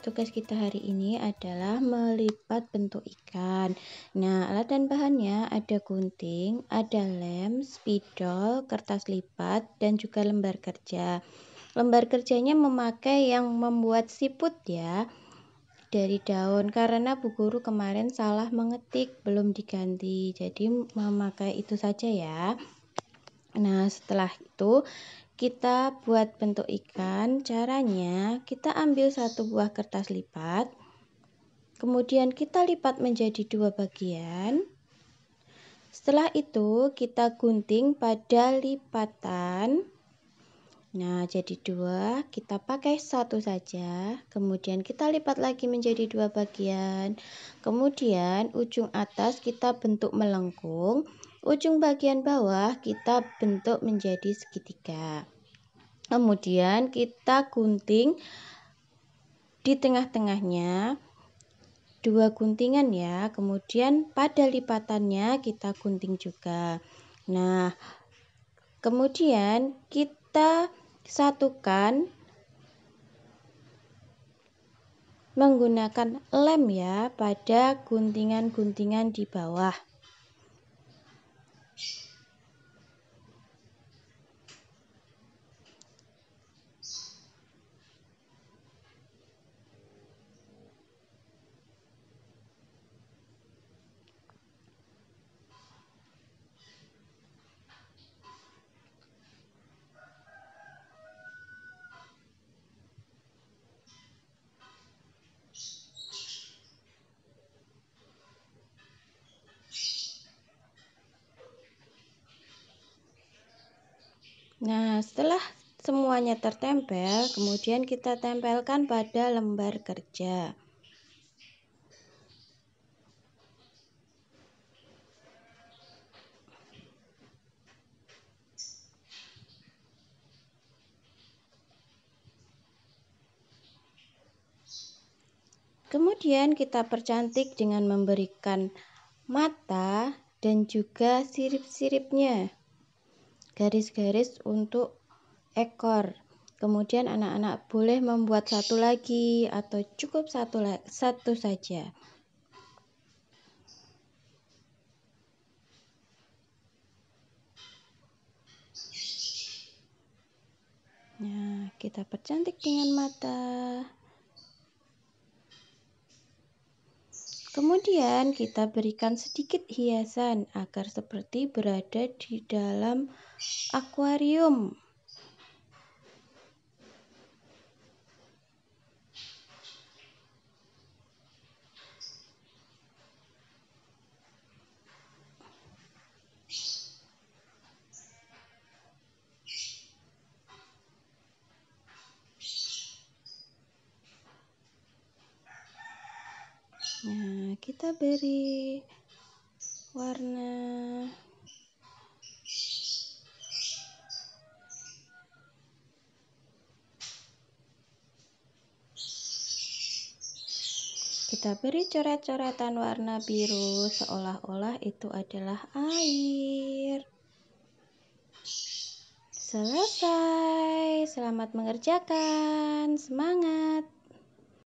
tugas kita hari ini adalah melipat bentuk ikan. Nah, alat dan bahannya ada gunting, ada lem, spidol, kertas lipat, dan juga lembar kerja. Lembar kerjanya memakai yang membuat siput ya dari daun karena Bu Guru kemarin salah mengetik belum diganti jadi memakai itu saja ya Nah, setelah itu kita buat bentuk ikan. Caranya, kita ambil satu buah kertas lipat, kemudian kita lipat menjadi dua bagian. Setelah itu, kita gunting pada lipatan. Nah, jadi dua, kita pakai satu saja, kemudian kita lipat lagi menjadi dua bagian. Kemudian, ujung atas kita bentuk melengkung. Ujung bagian bawah kita bentuk menjadi segitiga. Kemudian kita gunting di tengah-tengahnya dua guntingan ya. Kemudian pada lipatannya kita gunting juga. Nah, kemudian kita satukan menggunakan lem ya pada guntingan-guntingan di bawah. Nah, setelah semuanya tertempel, kemudian kita tempelkan pada lembar kerja. Kemudian kita percantik dengan memberikan mata dan juga sirip-siripnya garis-garis untuk ekor. Kemudian anak-anak boleh membuat satu lagi atau cukup satu satu saja. Nah, kita percantik dengan mata. Kemudian kita berikan sedikit hiasan agar seperti berada di dalam akuarium. Nah, kita beri warna kita beri coret-coretan warna biru seolah-olah itu adalah air selesai selamat mengerjakan semangat